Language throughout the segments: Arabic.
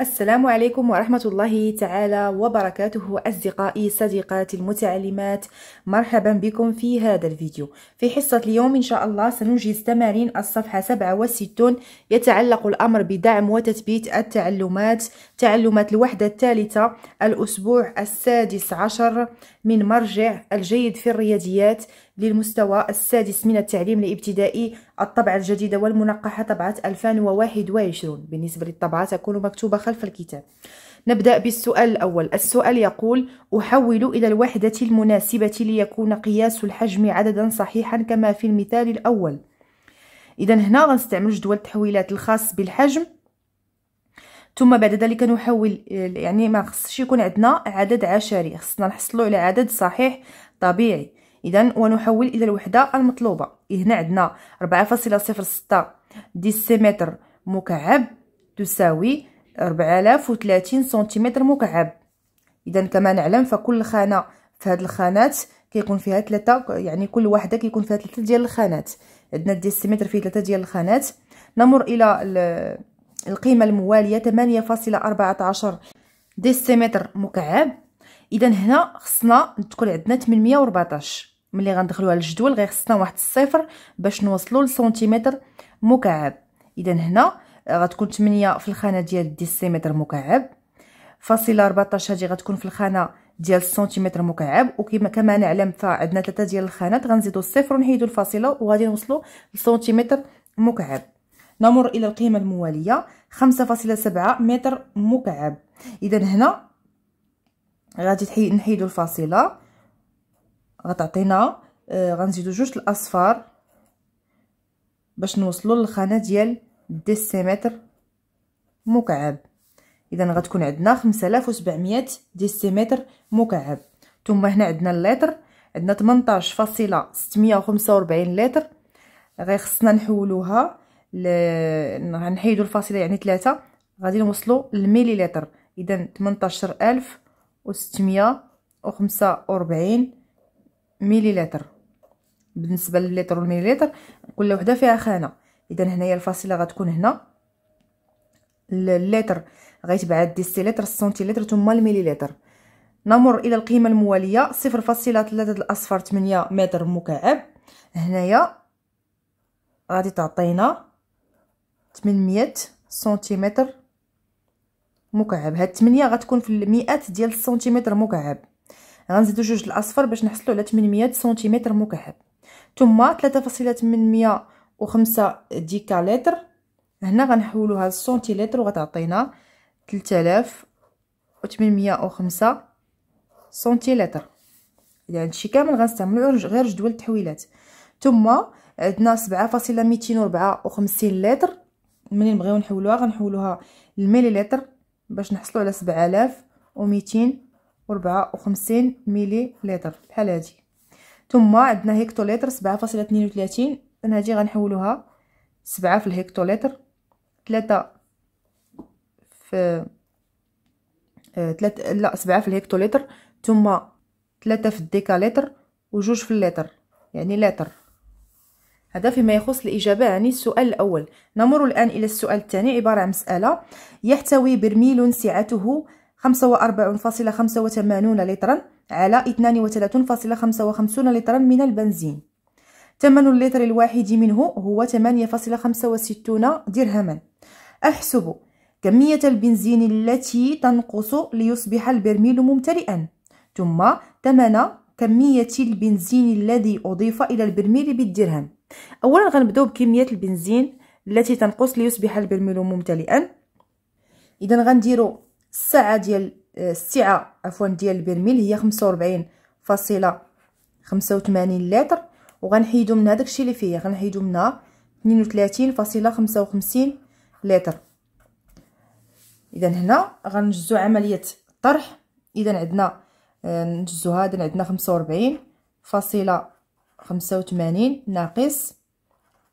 السلام عليكم ورحمة الله تعالى وبركاته أصدقائي صديقاتي المتعلمات مرحبا بكم في هذا الفيديو في حصة اليوم إن شاء الله سننجز تمارين الصفحة 67 يتعلق الأمر بدعم وتثبيت التعلمات تعلمات الوحدة الثالثة الأسبوع السادس عشر من مرجع الجيد في الرياضيات للمستوى السادس من التعليم الابتدائي الطبعة الجديدة والمنقحة طبعة 2021 بالنسبة للطبعة تكون مكتوبة خلف الكتاب نبدأ بالسؤال الأول السؤال يقول أحول إلى الوحدة المناسبة ليكون قياس الحجم عددا صحيحا كما في المثال الأول إذا هنا غنستعمل جدول التحويلات الخاص بالحجم ثم بعد ذلك نحول يعني ما خصش يكون عندنا عدد عشري خصنا نحصلوا على عدد صحيح طبيعي اذا ونحول الى الوحده المطلوبه إيه، هنا عندنا 4.06 ديسيمتر مكعب تساوي 4030 سنتيمتر مكعب اذا كما نعلم فكل خانه في هذه الخانات كيكون فيها ثلاثه يعني كل وحده كيكون فيها ثلاثه ديال الخانات عندنا الديسيمتر فيه ثلاثه ديال الخانات نمر الى القيمة الموالية 8.14 ديسيمتر مكعب اذا هنا خصنا تكون عندنا 814 ملي غندخلوها للجدول غير خصنا واحد الصفر باش نوصلوا لسنتيمتر مكعب اذا هنا غتكون 8 في الخانه ديال الديسيمتر مكعب فاصله 14 هذه غتكون في الخانه ديال السنتيمتر مكعب وكما كما نعلم فعندنا ثلاثه ديال الخانات غنزيدو الصفر ونحيدو الفاصله وغادي نوصلو لسنتيمتر مكعب نمر إلى القيمة الموالية 5.7 متر مكعب إذا هنا غادي نحيدو الفاصلة غتعطينا آه غنزيدو جوج الأصفار باش نوصلو للخانة ديال ديسيمتر مكعب اذا غتكون عندنا 5700 ديسيمتر مكعب ثم هنا عندنا اللتر عندنا 18.645 لتر غير خصنا نحولوها غنحيدو الفاصله يعني ثلاثة غادي نوصلو للمليلتر اذا 18645 مليلتر بالنسبه لللتر والمليلتر كل وحده فيها خانه اذا هنايا الفاصله غتكون هنا اللتر غيتبعد ديسيلتر السنتيلتر ثم المليلتر نمر الى القيمه المواليه 0.3 الاصفر 8 متر مكعب هنايا غادي تعطينا 800 سنتيمتر مكعب هاد 8 غتكون في المئات ديال السنتيمتر مكعب غنزيدو جوج الاصفر باش نحصلو على 800 سنتيمتر مكعب ثم 3.805 ديكاليتر هنا غنحولوها للسنتيلتر وغتعطينا 3805 سنتيلتر اذا هادشي كامل غنستعملو غير جدول التحويلات ثم عندنا 7.254 لتر ملي نبغيو نحولوها غنحولوها المليلتر باش نحصلوا على 7254 مليلتر بحال هادي ثم عندنا هكتولتر 7.32 انا هادي غنحولوها 7 في الهكتولتر 3 في 3 آه، لا 7 في الهكتولتر ثم 3 في الديكالتر وجوج في اللتر يعني لتر هذا فيما يخص الإجابة عن يعني السؤال الأول نمر الآن إلى السؤال الثاني عبارة عن مسألة يحتوي برميل سعته 45.85 لترا على 32.55 لترا من البنزين ثمن اللتر الواحد منه هو 8.65 درهما أحسب كمية البنزين التي تنقص ليصبح البرميل ممتلئا ثم ثمن كمية البنزين الذي أضيف إلى البرميل بالدرهم اولا غنبداو بكميه البنزين التي تنقص ليصبح البرميل ممتلئا اذا غنديروا السعه ديال آه، السعه عفوا ديال البرميل هي 45.85 فاصله لتر وغنحيدو من هذاك الشيء اللي فيه غنحيدو منها 32.55 لتر اذا هنا غنجزو عمليه الطرح اذا عندنا آه، نجزوها اذا عندنا 45 فاصله خمسة وثمانين ناقص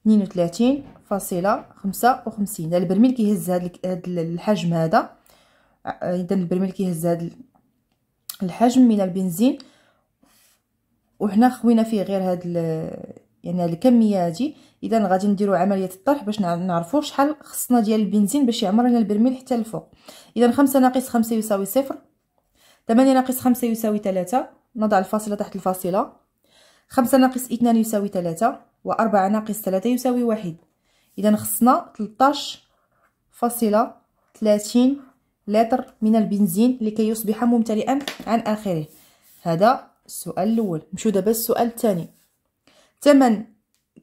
اثنين وثلاثين فاصلة خمسة وخمسين إذا البرميل كيهز هاد الحجم هذا إذا البرميل كيهز هاد الحجم من البنزين وحنا خوينا فيه غير هاد يعني هاد الكميه هادي اذا غادي نديرو عمليه الطرح باش نعرفو شحال خصنا ديال البنزين باش يعمر لنا البرميل حتى الفوق اذا خمسة ناقص خمسة يساوي صفر ثمانية ناقص خمسة يساوي ثلاثة نضع الفاصله تحت الفاصله خمسة ناقص اثنان يساوي ثلاثة وأربعة ناقص ثلاثة يساوي واحد إذا خصنا تلتاش فاصلة ثلاثين لتر من البنزين لكي يصبح ممتلئا عن آخره هذا السؤال الأول نمشيو دابا السؤال الثاني ثمن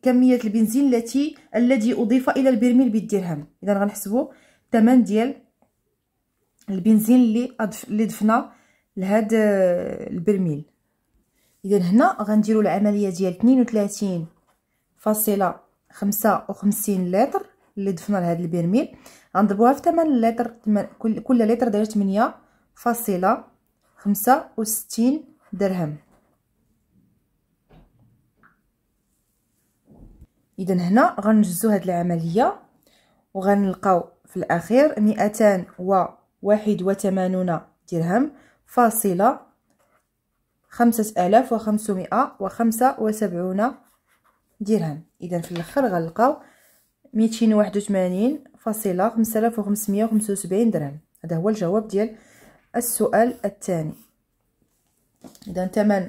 كمية البنزين التي الذي أضيف إلى البرميل بالدرهم إذا غنحسبو ثمن ديال البنزين اللي اللي دفنا لهاد آه، البرميل اذا هنا غنديروا العمليه ديال 32 فاصله 55 لتر اللي ضفنا لهاد البرميل غنضربوها في 8 لتر كل كل لتر داير 8 فاصله 65 درهم اذا هنا غنجزو هاد العمليه وغنلقاو في الاخير مئتان و واحد درهم فاصله خمسة آلاف وخمسمائة وخمسة وسبعون درهم إذا في الآخر غنلقاو ميتين واحد وثمانين فاصلة خمسة آلاف وخمسمائة وخمسة وسبعين درهم هذا هو الجواب ديال السؤال الثاني إذا ثمن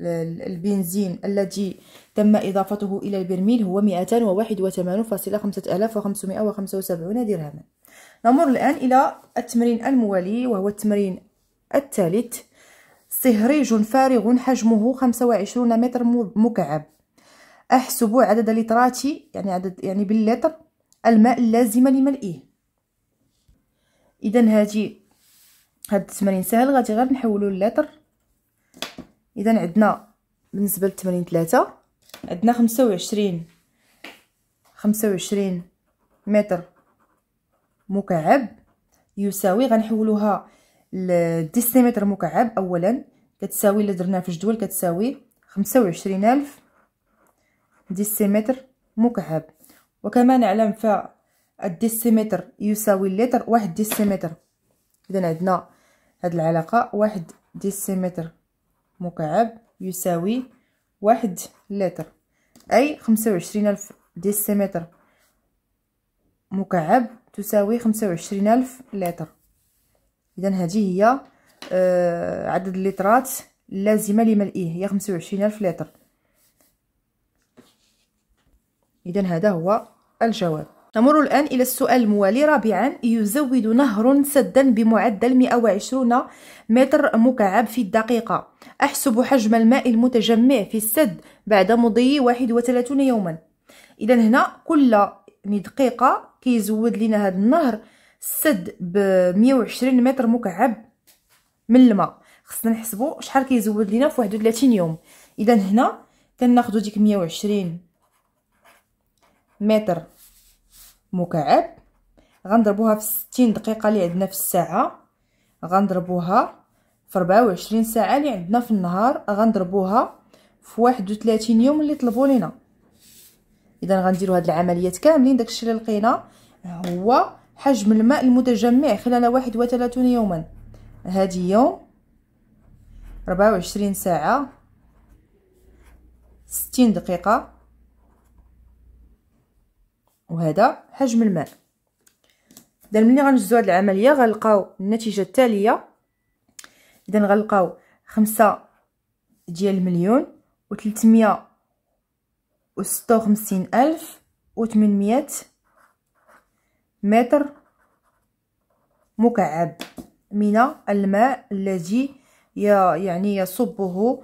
البنزين الذي تم إضافته إلى البرميل هو مئتان وواحد وثمانون فاصلة خمسة آلاف وخمسمائة وخمسة وسبعون درهما نمر الآن إلى التمرين الموالي وهو التمرين الثالث صهريج فارغ حجمه 25 متر مكعب أحسب عدد لترات يعني عدد يعني باللتر الماء اللازم لملئه إذا هذه هاد التمرين سهل غادي غير نحولو للتر إذا عندنا بالنسبة للتمرين تلاتة عندنا خمسة وعشرين خمسة وعشرين متر مكعب يساوي غنحولوها الديسيمتر مكعب اولا كتساوي اللي درناه في جدول كتساوي 25000 وعشرين ألف ديسيمتر مكعب وكما نعلم الديسيمتر يساوي اللتر واحد ديسيمتر إذا عندنا هذه العلاقة واحد ديسيمتر مكعب يساوي واحد لتر أي خمسة وعشرين ألف ديسيمتر مكعب تساوي خمسة وعشرين ألف لتر اذا هذه هي آه عدد اللترات اللازمه لملئه هي 25000 لتر اذا هذا هو الجواب نمر الآن إلى السؤال الموالي رابعا يزود نهر سدا بمعدل 120 متر مكعب في الدقيقة أحسب حجم الماء المتجمع في السد بعد مضي 31 يوما إذا هنا كل دقيقة كيزود لنا هذا النهر السد ب 120 متر مكعب من الماء خصنا نحسبوا شحال كيزود لينا في 31 يوم اذا هنا كناخذوا ديك 120 متر مكعب غنضربوها في 60 دقيقه اللي عندنا في الساعه غنضربوها في 24 ساعه اللي عندنا في النهار غنضربوها في 31 يوم اللي طلبوا لينا اذا غنديروا هاد العمليات كاملين داكشي اللي لقينا هو حجم الماء المتجمع خلال واحد وثلاثون يوما هذه يوم ربعة وعشرين ساعة ستين دقيقة وهذا حجم الماء اذا ملي غنجزو هاد العمليه غنلقاو النتيجه التاليه اذا غنلقاو خمسة ديال المليون وستة وخمسين الف وثمانمية متر مكعب من الماء الذي يعني يصبه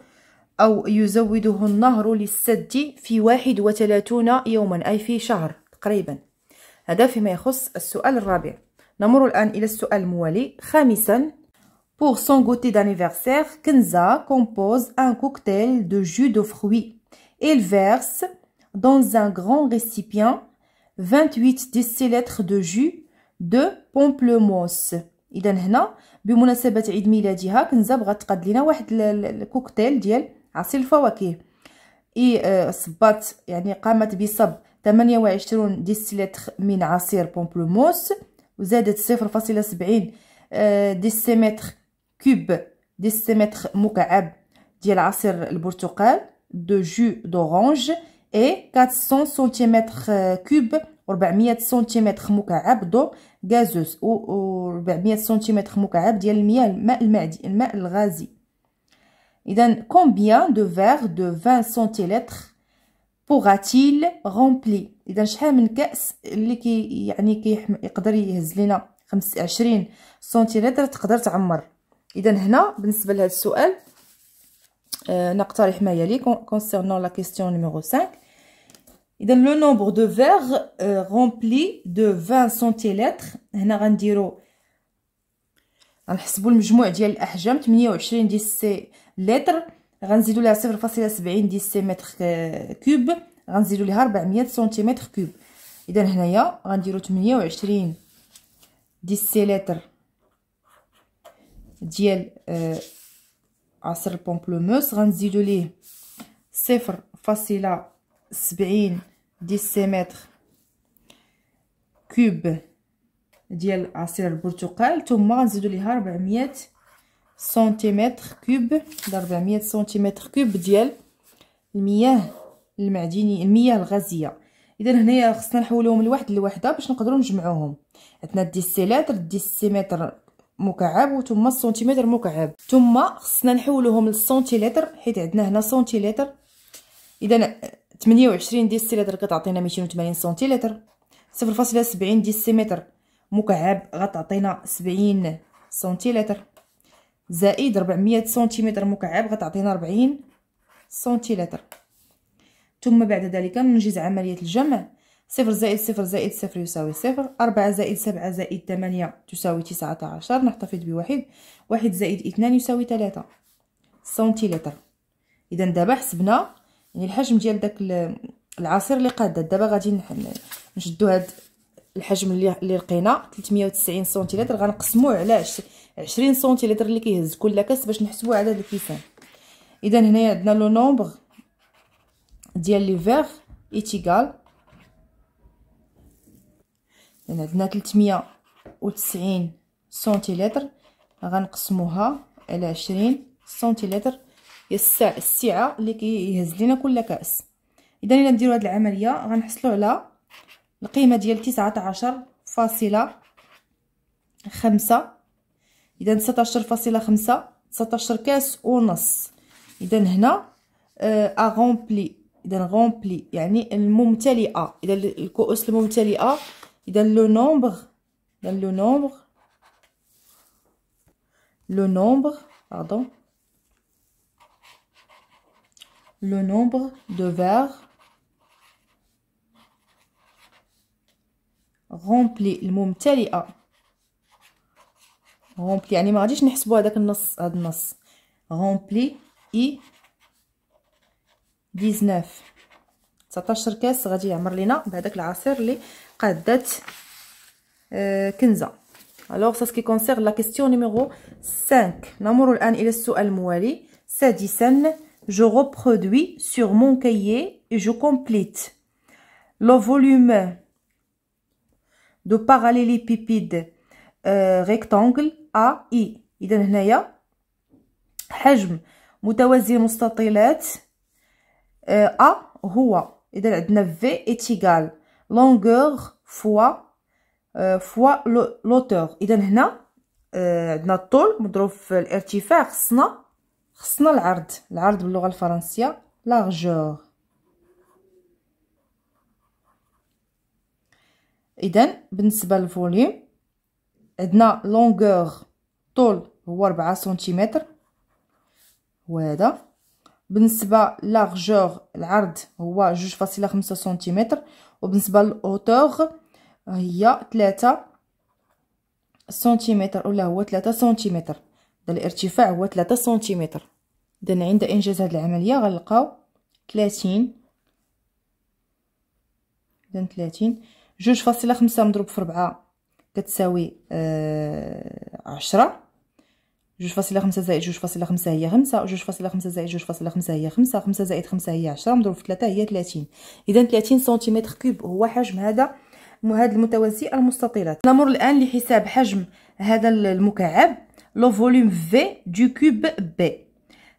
أو يزوده النهر للسد في واحد وثلاثون يوما أي في شهر تقريبا هذا فيما يخص السؤال الرابع نمر الآن إلى السؤال الموالي خامسا Pour son goûter d'anniversaire, Kenza compose un cocktail de jus de fruits. Il verse dans un grand récipient 28 ديسيلتر دو جو دو بومبلوموس اذا هنا بمناسبه عيد ميلادها كنزه بغات تقاد لينا واحد الكوكتيل ديال عصير الفواكه اي صبات يعني قامت بصب 28 ديسيلتر من عصير بومبلوموس وزادت 0.70 ديسيمتر كوب ديسيمتر مكعب ديال عصير البرتقال دو جو دورانج اي 400 سنتيمتر كوب 400 سنتيمتر مكعب دو غازوس و 400 سنتيمتر مكعب ديال المياه الماء المعدي الماء الغازي اذا كومبيان دو فير دو 20 سنتيلتر بوغاتيل رومبلي اذا شحال من كاس اللي كي يعني كي يقدر يهز لينا 25 سنتيلتر تقدر تعمر اذا هنا بالنسبه لهذا السؤال نقترح ما يلي كونسيرنون لا كيستيون نيميرو 5 اذا لو نومبر دو فيغ رومبلي دو 20 سنتيمتر هنا غنديرو غنحسبوا المجموع ديال الاحجام 28 دي سي لتر غنزيدو لها 0.70 دي سي متر كوب غنزيدو لها 400 سنتيمتر كوب اذا هنايا غنديرو 28 دي سي لتر ديال آه، عصير البومبلوموس غنزيدو ليه صفر فاصله سبعين ديسيمتر كوب ديال عصير البرتقال ثم غنزيدو ليها 400 سنتيمتر كوب 400 سنتيمتر كوب ديال المياه المعدني المياه الغازيه اذا هنايا خصنا نحولوهم لواحد لوحده باش نقدروا نجمعوهم عندنا الديسيلاتر الديسيمتر مكعب ثم السنتيمتر مكعب ثم خصنا نحولوهم للسنتيلتر حيت عندنا هنا سنتيلتر اذا 28 ديسيلتر كتعطينا 280 سنتيلتر 0.70 ديسيمتر مكعب غتعطينا 70 سنتيلتر زائد 400 سنتيمتر مكعب غتعطينا 40 سنتيلتر ثم بعد ذلك ننجز عملية الجمع صفر زائد صفر زائد صفر يساوي صفر أربعة زائد سبعة زائد ثمانية تساوي تسعة عشر نحتفظ بواحد واحد زائد اثنان يساوي ثلاثة سنتيلتر إذا دابا حسبنا يعني الحجم ديال داك العصير اللي قاده دابا غادي نشدو هاد الحجم اللي اللي لقينا 390 سنتيمتر غنقسموه على 20 سنتيمتر اللي كيهز كل كاس باش نحسبوا عدد الكيسان اذا هنايا عندنا لو نومبر ديال لي فيغ ايتيغال يعني عندنا 390 سنتيمتر غنقسموها على 20 سنتيمتر هي السع السعه اللي كيهز لينا كل كاس اذا الا نديرو هاد العمليه غنحصلوا على القيمه ديال 19 فاصله خمسة اذا 19 فاصله خمسة 19 كاس ونص اذا هنا اغومبلي آه، اذا غومبلي يعني الممتلئه اذا الكؤوس الممتلئه اذا لو نومبر اذا لو نومبر لو نومبر pardon le nombre de verres غومبلي الممتلئه غومبلي يعني ما غاديش نحسبوا هذاك النص هذا النص غومبلي اي 19 19 كاس غادي يعمر لينا بهذاك العصير اللي قادت آه كنزه الوغ سا سكي كونسيغ لا كيستيون نيميرو 5 نمر الان الى السؤال الموالي سادسا je reproduis sur mon cahier et je complète le volume de parallélépipède euh, rectangle AI اذا هنايا حجم متوازي مستطيلات A هو اذا عندنا V longueur fois euh, fois l'auteur اذا هنا عندنا الطول مضروب في الارتفاع خصنا خصنا العرض العرض باللغه الفرنسيه لارجور اذا بالنسبه للفوليوم عندنا لونغور طول هو 4 سنتيمتر وهذا بالنسبه لارجور العرض هو 2.5 سنتيمتر وبالنسبه للاوتور هي 3 سنتيمتر ولا هو 3 سنتيمتر الارتفاع هو 3 سنتيمتر إذن عند إنجاز هاد العملية غنلقاو تلاتين إذن تلاتين جوج فاصلة خمسة مضروب في ربعة كتساوي آه عشرة جوج فاصلة خمسة زائد جوج فاصلة خمسة هي خمسة جوج فاصلة خمسة زائد جوج فاصلة خمسة هي خمسة خمسة زائد خمسة هي عشرة مضروب في ثلاثة هي تلاتين إذن تلاتين سنتيمتر كوب هو حجم هذا هذا المتوازي المستطيلات نمر الآن لحساب حجم هذا المكعب لو فوليوم في دو كوب بي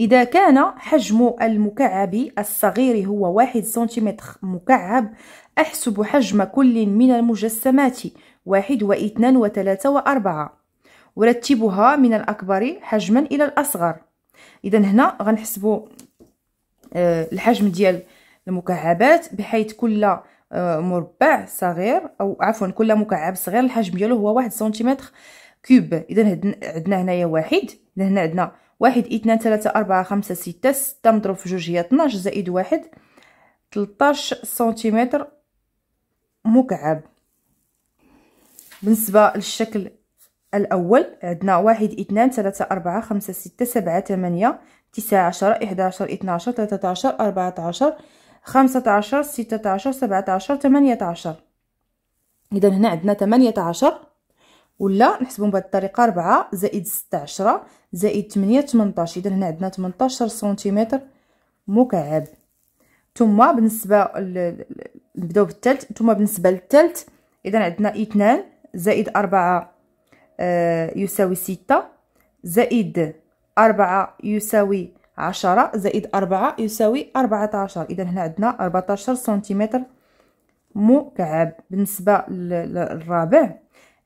إذا كان حجم المكعب الصغير هو واحد سنتيمتر مكعب أحسب حجم كل من المجسمات واحد واثنان وثلاثة وأربعة ورتبها من الأكبر حجما إلى الأصغر إذا هنا غنحسب آه، الحجم ديال المكعبات بحيث كل آه، مربع صغير أو عفوا كل مكعب صغير الحجم ديالو هو واحد سنتيمتر كوب إذا عندنا هنايا واحد إذا هنا عندنا واحد اثنان ثلاثة أربعة خمسة ستة ستة مضروب في جوج هي طناش زائد واحد تلطاش سنتيمتر مكعب بالنسبة للشكل الأول عندنا واحد اثنان ثلاثة أربعة خمسة ستة سبعة ثمانية تسعة عشر إحدى عشر اثنا عشر ثلاثة عشر أربعة عشر خمسة عشر ستة عشر سبعة عشر ثمانية عشر إذا هنا عندنا ثمانية عشر ولا نحسبهم بهذه الطريقه 4 زائد 6 10 زائد 8 18 اذا هنا عندنا 18 سنتيمتر مكعب ثم بالنسبه نبداو بالثالث ثم بالنسبه للثالث اذا عندنا 2 زائد 4 آه، يساوي 6 زائد 4 يساوي 10 زائد 4 يساوي 14 اذا هنا عندنا 14 سنتيمتر مكعب بالنسبه للرابع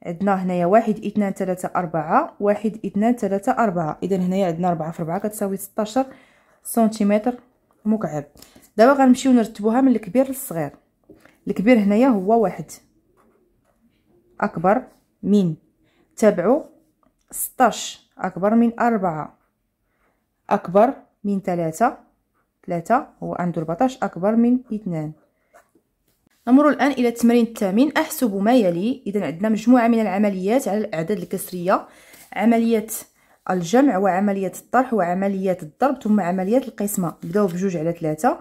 عندنا هنايا واحد اثنان ثلاثة أربعة واحد اثنان ثلاثة أربعة إذا هنايا عندنا أربعة في أربعة كتساوي ستاشر سنتيمتر مكعب دابا غنمشيو نرتبوها من الكبير للصغير الكبير هنايا هو واحد أكبر من تابعو ستاش أكبر من أربعة أكبر من ثلاثة ثلاثة هو عنده ربعطاش أكبر من اثنان نمر الآن إلى التمرين الثامن أحسب ما يلي إذا عندنا مجموعة من العمليات على الأعداد الكسرية عملية الجمع وعملية الطرح وعملية الضرب ثم عملية القسمة نبداو بجوج على ثلاثة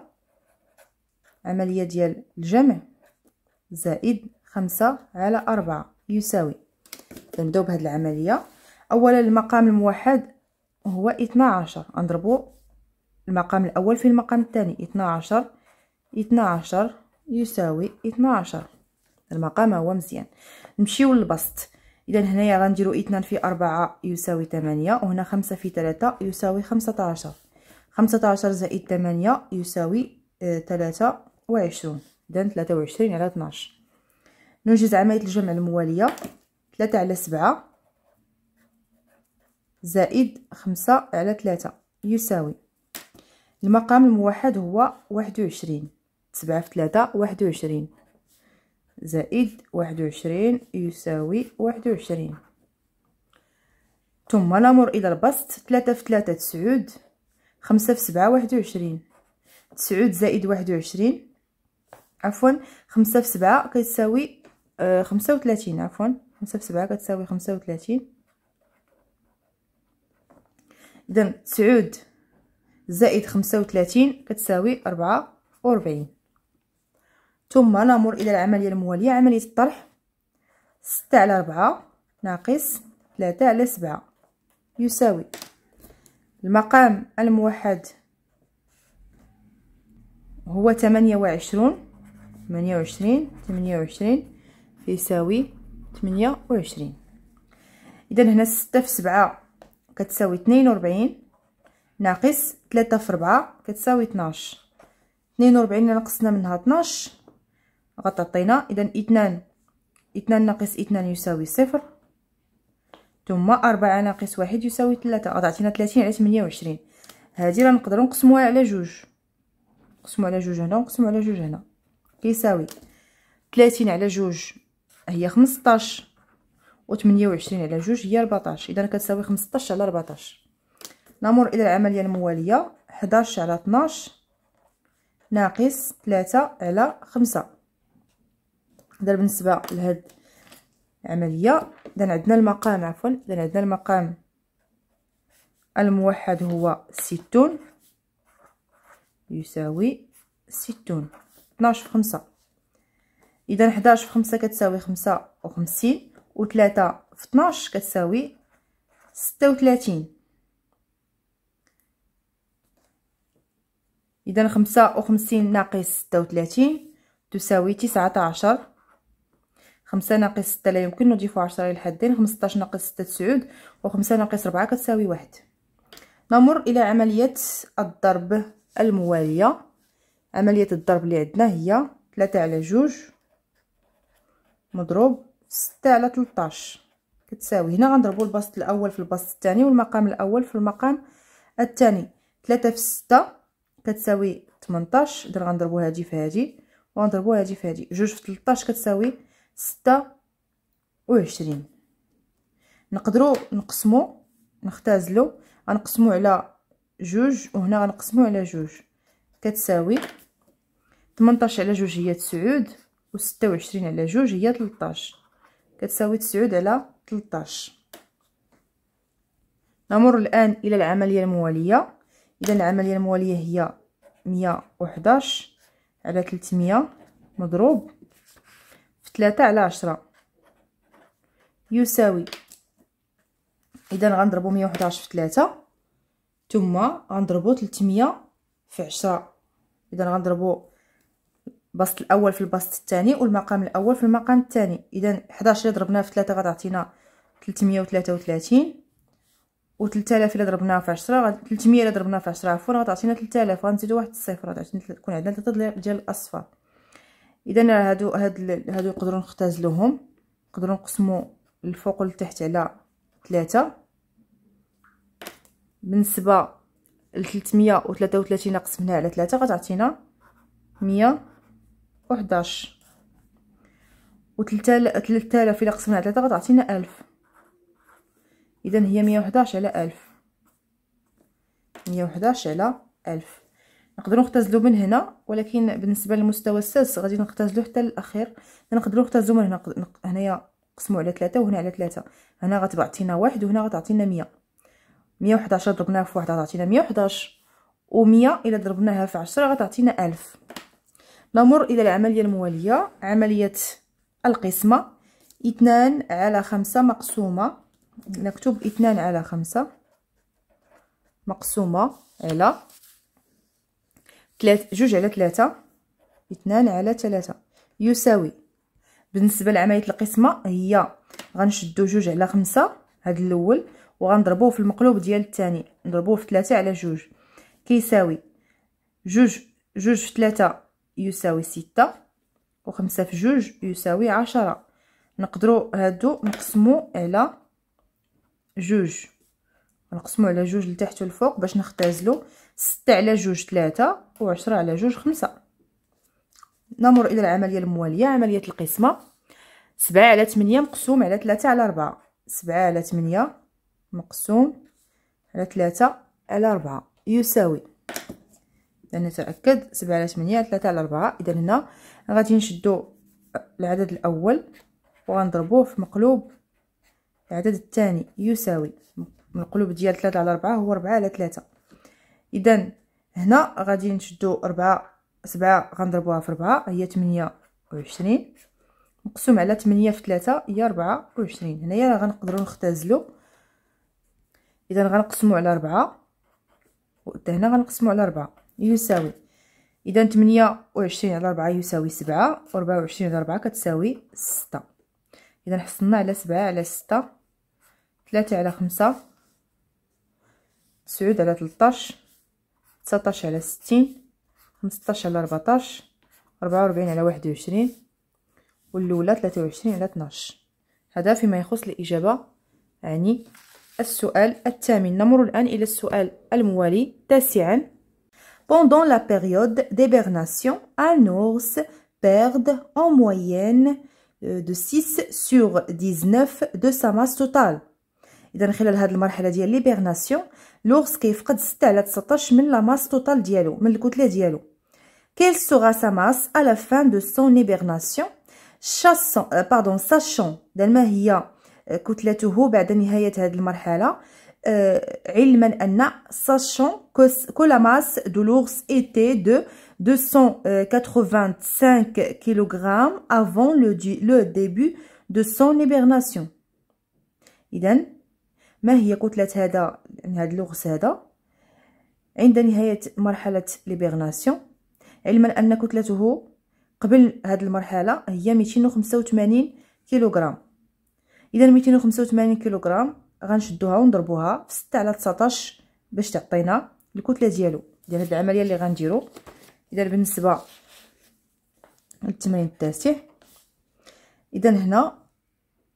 عملية ديال الجمع زائد خمسة على أربعة يساوي نبداو بهاد العملية أولا المقام الموحد هو اثنا عشر نضربو المقام الأول في المقام الثاني اثنا عشر اثنا عشر يساوي 12 المقام هو مزيان نمشيو للبسط اذا هنايا غنديرو 2 في 4 يساوي 8 وهنا 5 في 3 يساوي 15 15 زائد 8 يساوي 23 اذا 23 على 12 نوجز عمليه الجمع المواليه 3 على 7 زائد 5 على 3 يساوي المقام الموحد هو 21 سبعة في ثلاثة واحد وعشرين زائد واحد وعشرين يساوي واحد وعشرين ثم نمر إلى البسط ثلاثة في ثلاثة تسعود خمسة في سبعة واحد وعشرين تسعود زائد واحد وعشرين عفوا خمسة في سبعة كتساوي آه، خمسة وثلاثين عفوا خمسة في سبعة كتساوي خمسة وثلاثين إذن تسعود زائد خمسة وثلاثين كتساوي أربعة وربعين ثم نمر الى العمليه المواليه عمليه الطرح 6 على 4 ناقص 3 على 7 يساوي المقام الموحد هو 28 28 28 يساوي 28 اذا هنا 6 في 7 كتساوي 42 ناقص 3 في 4 كتساوي 12 42 نقصنا منها 12 غطينا اذا اثنان اثنان ناقص اثنان يساوي صفر ثم أربعة ناقص واحد يساوي ثلاثة غطينا ثلاثين على ثمانية وعشرين هادي راه نقدرو نقسموها على جوج نقسمو على جوج هنا ونقسمو على جوج هنا كيساوي ثلاثين على جوج هي خمسطاش و ثمانية وعشرين على جوج هي رباطاش إذا كتساوي خمسطاش على رباطاش نمر إلى العملية الموالية حداش على طناش ناقص ثلاثة على خمسة هذا بالنسبه لهاد العمليه اذا عندنا المقام عفوا اذا عندنا المقام الموحد هو ستون يساوي ستون اثناش في خمسة اذا 11 في خمسة كتساوي خمسة وخمسين وثلاثة في 12 كتساوي ستة وثلاثين اذا خمسة وخمسين ناقص ستة وثلاثين تساوي تسعة عشر خمسة ناقص ستة لا يمكن نضيفو عشرة للحدين خمسطاش ناقص ستة تسعود وخمسة ناقص ربعة كتساوي واحد نمر الى عملية الضرب الموالية عملية الضرب اللي عندنا هي ثلاثة على جوج مضروب ستة على تلطاش كتساوي هنا غنضربو البسط الاول في البسط الثاني والمقام الاول في المقام الثاني ثلاثة في ستة كتساوي تمنطاش إذا غنضربو هادي في هادي وغنضربو هادي في هادي جوج في تلطاش كتساوي ستة وعشرين نقدرو نقسمو نختازلو غنقسمو على جوج وهنا غنقسمو على جوج كتساوي تمنطاش على جوج هي تسعود وستة وعشرين على جوج هي تلطاش كتساوي تسعود على تلطاش نمر الآن إلى العملية الموالية إذا العملية الموالية هي مية وحداش على تلتمية مضروب ثلاثة على عشرة يساوي اذا غنضربو مية وحداش في ثلاثة ثم غنضربو تلتمية في عشرة اذا غنضربو البسط الاول في البسط الثاني والمقام الاول في المقام الثاني اذا حداش الا ضربناها في ثلاثة غتعطينا 333 و 3000 الا ضربناها في عشرة تلتمية الا ضربناها في عشرة عفوا غتعطينا تلتالاف غنزيدو واحد الصفر غتعطينا تكون عندنا ثلاثة ديال الاصفار اذا هادو هاد هادو نقدروا نختازلوهم نقدروا نقسموا الفوق والتحت على ثلاثة بالنسبه ل 333 قسمناها على ثلاثة غتعطينا 111 و 3000 الا قسمناها على ثلاثة غتعطينا 1000 اذا هي 111 على 1000 111 على 1000 نقدروا نختزلوا من هنا ولكن بالنسبه للمستوى السادس غادي نختزلوا حتى للاخير نقدروا نختزلوا من هنا هنايا قسموا على ثلاثة وهنا على ثلاثة هنا غتعطينا واحد وهنا غتعطينا مية مية وحداشر ضربناها في واحد غتعطينا مية وحداش ومية إلا ضربناها في عشرة غتعطينا ألف نمر إلى العملية الموالية عملية القسمة 2 على خمسة مقسومة نكتب 2 على خمسة مقسومة على ثلاث جوج على ثلاثة اثنان على ثلاثة يساوي بالنسبة لعملية القسمة هي غنشدو جوج على خمسة هاد الأول وغنضربوه في المقلوب ديال الثاني نضربوه في ثلاثة على جوج كيساوي جوج جوج في ثلاثة يساوي ستة وخمسة في جوج يساوي عشرة نقدرو هادو نقسمو على جوج نقسمو على جوج لتحت والفوق باش نختازلو ستة على جوج ثلاثة وعشرة على جوج خمسة نمر إلى العملية الموالية عملية القسمة سبعة على ثمانية مقسوم على ثلاثة على ربعة سبعة على ثمانية مقسوم على ثلاثة على ربعة يساوي لنتأكد سبعة على ثمانية على ثلاثة على ربعة إذا هنا غادي نشدو العدد الأول وغنضربوه في مقلوب العدد الثاني يساوي المقلوب ديال ثلاثة على ربعة هو ربعة على ثلاثة اذا هنا غادي نشدو ربعة سبعة غنضربوها في ربعة هي تمنية وعشرين مقسوم على تمنية في ثلاثة هي ربعة وعشرين هنايا غنقدرو نختازلو اذا غنقسمو على ربعة أو هنا غنقسمو على ربعة يساوي اذا تمنية وعشرين على ربعة يساوي سبعة أو وربعة وعشرين على ربعة كتساوي ستة اذا حصلنا على سبعة على ستة ثلاثة على خمسة تسعود على تلطاش تسعطاش على ستين خمسطاش على ربعطاش ربعة وربعين على واحد وعشرين واللولة تلاتة وعشرين على اثناش هذا فيما يخص الإجابة يعني السؤال الثامن نمر الآن إلى السؤال الموالي تاسعا Pendant la période d'hibernation, un ours perd en moyenne euh, de 6 sur 19 de sa masse totale. Iden khalal hadl marhala dit l'hibernation. L'ours que je fais, la masse totale de diallo. Quelle sera sa masse à la fin de son hibernation? Sachant euh, euh, euh, que la masse de l'ours était de 285 kg avant le début de son hibernation. Iden. ما هي كتلة هذا يعني هذا اللغز هذا عند نهاية مرحلة ليبيرناسيون علما أن كتلته قبل هذه المرحلة هي ميتين وثمانين كيلوغرام إذا ميتين وثمانين كيلوغرام غنشدوها ونضربوها في ستة على تسعتاش باش تعطينا الكتلة ديالو ديال هاد العملية اللي غنديرو إذا بالنسبة للتمرين التاسع إذا هنا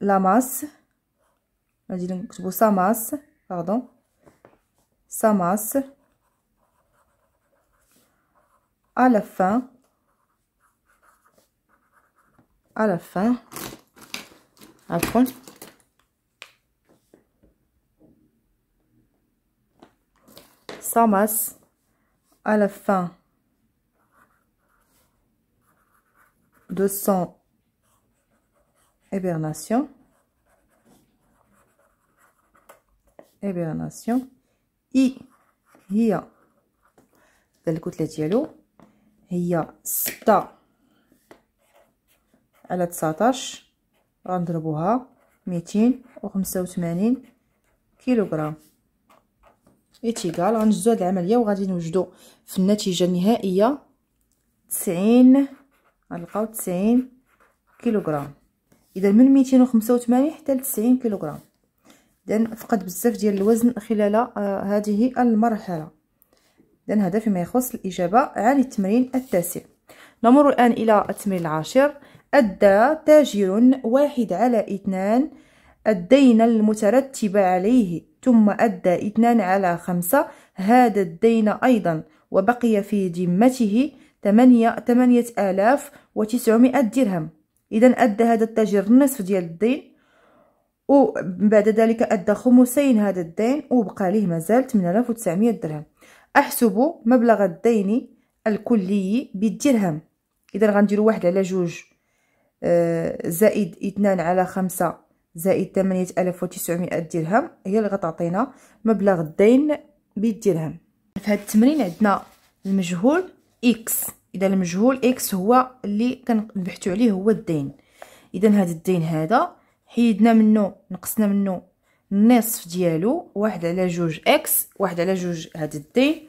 لاماس vas masse donc sa masse pardon, masse à la fin à la fin après masse à la fin de son hibernation ابيرناسيون اي هي الكتله ديالو هي ستة على تسعطاش غنضربوها ميتين أو خمسة أو ثمانين كيلوغرام إتيكال غنجزو هاد العملية وغادي نوجدو في النتيجة النهائية تسعين غنلقاو تسعين كيلوغرام إذا من ميتين أو خمسة أو ثمانين حتى لتسعين كيلوغرام لان فقد بزاف ديال الوزن خلال آه، هذه المرحله اذا هذا فيما يخص الاجابه عن التمرين التاسع نمر الان الى التمرين العاشر ادى تاجر واحد على اثنان الدين المترتب عليه ثم أدى اثنان على خمسة هذا الدين أيضا وبقي في ذمته ثمانية ثمانية آلاف وتسعمائة درهم إذا أدى هذا التاجر نصف ديال الدين وبعد ذلك أدى خمسين هذا الدين وبقى ليه مازال 8900 درهم أحسب مبلغ الدين الكلي بالدرهم إذا غنديرو واحد على جوج آه، زائد اثنان على خمسة زائد ثمانية ألاف وتسعمائة درهم هي اللي غتعطينا مبلغ الدين بالدرهم في هذا التمرين عندنا المجهول إكس إذا المجهول إكس هو اللي كنبحتو عليه هو الدين إذا هذا الدين هذا حيدنا منه نقصنا منه النصف ديالو واحد على جوج اكس واحد على جوج هاد دي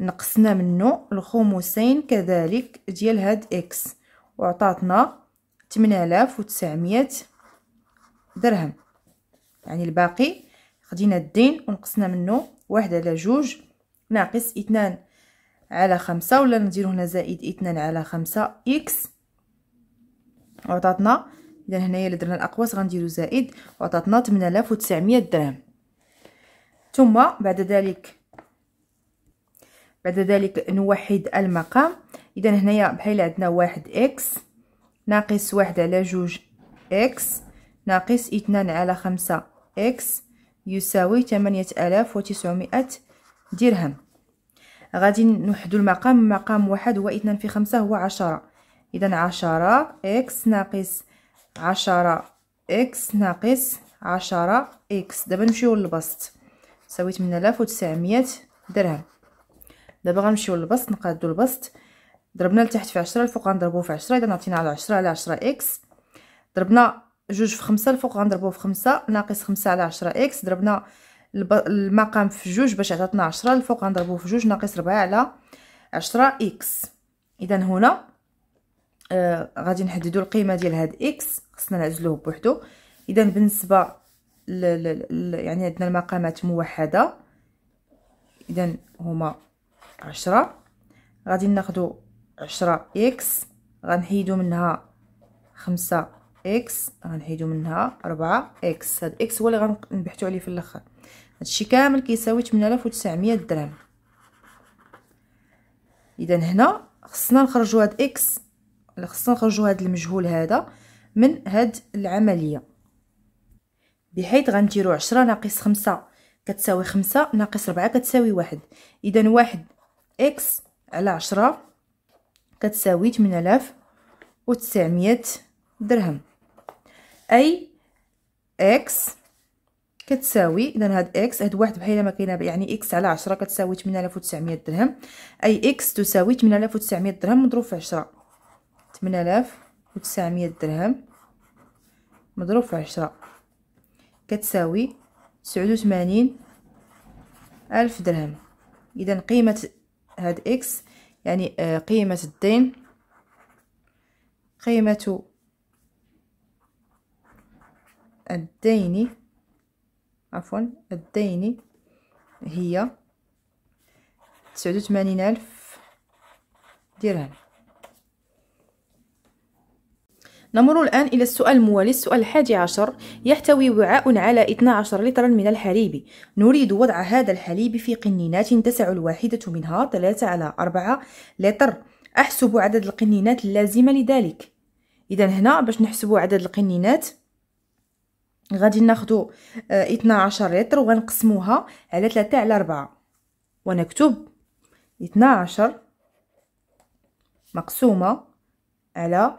نقصنا منه الخمسين كذلك ديال هاد اكس وعطاتنا 8900 درهم يعني الباقي خدينا الدين ونقصنا منه واحد على جوج ناقص اثنان على خمسة ولا نديرو هنا زائد اثنان على خمسة اكس وعطاتنا اذا هنايا اللي درنا الاقواس غنديرو زائد وعطاتنا 8900 درهم ثم بعد ذلك بعد ذلك نوحد المقام اذا هنايا بحال عندنا واحد اكس ناقص واحد على جوج اكس ناقص اثنان على خمسة اكس يساوي تمنية الاف وتسعمائة درهم غادي نوحدو المقام مقام واحد هو اثنان في خمسة هو عشرة اذا عشرة اكس ناقص عشرة إكس ناقص عشرة إكس دابا نمشيو للبسط تساوي تمن آلاف وتسعمية درهم دابا غنمشيو للبسط نقادو البسط ضربنا لتحت في عشرة الفوق غنضربوه في عشرة إذا نعطينا على عشرة على عشرة إكس ضربنا جوج في خمسة الفوق غنضربوه في خمسة ناقص خمسة على عشرة إكس ضربنا الب- المقام في جوج باش عطاتنا عشرة الفوق غنضربوه في جوج ناقص ربعة على عشرة إكس إذا هنا آه غادي نحددو القيمه ديال هاد اكس خصنا نعزلوه بوحدو اذا بالنسبه ل ل يعني عندنا المقامات موحده اذا هما عشرة غادي ناخدو عشرة اكس غنحيدو منها خمسة اكس غنحيدو منها ربعة اكس هاد اكس هو اللي غنبحتو عليه في الاخر هادشي كامل كيساوي 8900 درهم اذا هنا خصنا نخرجو هاد اكس خصنا نخرجوا هذا المجهول هذا من هاد العمليه بحيث غنديروا 10 ناقص 5 كتساوي 5 ناقص 4 كتساوي 1 اذا 1 اكس على 10 كتساوي 8900 درهم اي اكس كتساوي اذا هاد اكس هاد واحد بحال ما كاينه يعني اكس على 10 كتساوي 8900 درهم اي اكس تساوي 8900 درهم مضروب في 10 تمنالاف وتسعمية درهم مضروب في عشرة كتساوي تسعود وثمانين ألف درهم إذا قيمة هاد إكس يعني آه، قيمة الدين قيمة الديني عفوا الديني هي تسعود وثمانين ألف درهم نمر الآن إلى السؤال الموالي السؤال الحادي عشر يحتوي وعاء على 12 لترا من الحليب نريد وضع هذا الحليب في قنينات تسع الواحدة منها 3 على 4 لتر أحسب عدد القنينات اللازمة لذلك إذا هنا باش نحسب عدد القنينات غادي ناخدو 12 آه، لتر ونقسموها على 3 على 4 ونكتب 12 مقسومة على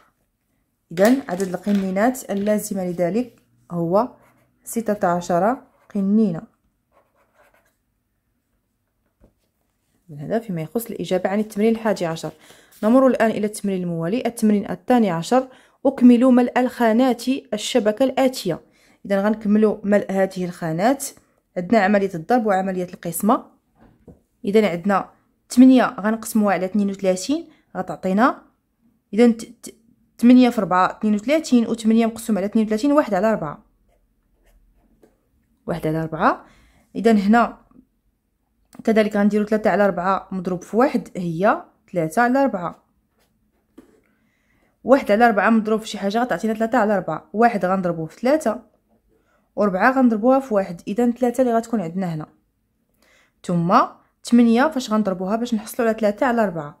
إذا عدد القنينات اللازمة لذلك هو ستة عشر قنينة هذا فيما يخص الإجابة عن التمرين الحادي عشر نمر الآن إلى التمرين الموالي التمرين الثاني عشر أكملوا ملء الخانات الشبكة الآتية إذا غنكملوا ملء هذه الخانات عندنا عملية الضرب وعملية القسمة إذا عندنا تمنية غنقسموها على وتلاتين غتعطينا إذا 8 في 4 32 و 8 مقسوم على 32 واحد على 4 واحد على 4 اذا هنا كذلك غنديرو 3 على 4 مضروب في واحد هي 3 على 4 واحد على 4 مضروب في شي حاجه غتعطينا 3 على 4 واحد غنضربوه في 3 ربعة غنضربوها في واحد اذا 3 اللي غتكون عندنا هنا ثم 8 فاش غنضربوها باش نحصلوا على 3 على 4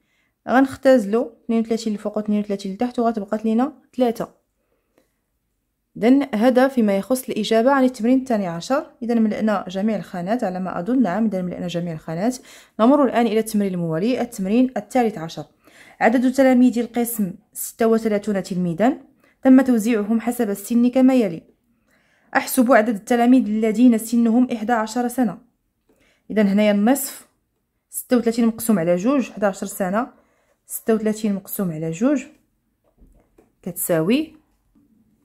غنختازلو 32 الفوق و 32 لتحت وغتبقات لينا 3 دن هذا فيما يخص الإجابة عن التمرين الثاني عشر إذا ملأنا جميع الخانات على ما أظن نعم إذا ملأنا جميع الخانات نمر الآن إلى التمرين الموالي التمرين الثالث عشر عدد تلاميذ القسم 36 تلميذا تم توزيعهم حسب السن كما يلي أحسب عدد التلاميذ الذين سنهم 11 سنة إذا هنا النصف 36 مقسوم على جوج 11 سنة ستة وتلاتين مقسوم على جوج كتساوي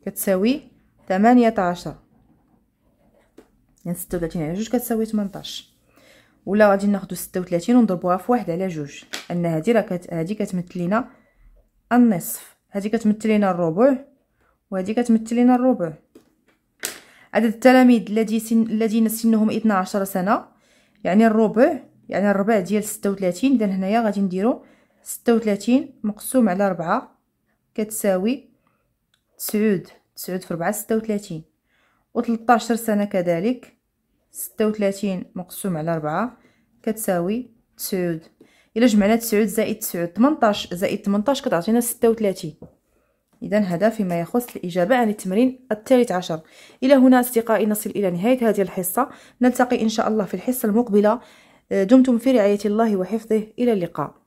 كتساوي ثمانية عشر يعني ستة وتلاتين على جوج كتساوي تمنطاش ولا غادي ناخدو ستة وتلاتين ونضربوها في واحد على جوج ان هادي راه كت... هادي كتمثل لينا النصف هادي كتمثل لينا الربع وهادي كتمثل لينا الربع عدد التلاميذ الذي سن... الذين سنهم 12 سنه يعني الربع يعني الربع ديال 36 اذا هنايا غادي نديرو ستة وثلاثين مقسوم على ربعة كتساوي تسعود تسعود في ربعة ستة وثلاثين تلطاشر سنة كذلك ستة وثلاثين مقسوم على ربعة كتساوي تسعود إلا جمعنا تسعود زائد تسعود تمنطاش زائد تمنطاش كتعطينا ستة وثلاثين إذا هذا فيما يخص الإجابة عن التمرين الثالث عشر إلى هنا أصدقائي نصل إلى نهاية هذه الحصة نلتقي إن شاء الله في الحصة المقبلة آه، دمتم في رعاية الله وحفظه إلى اللقاء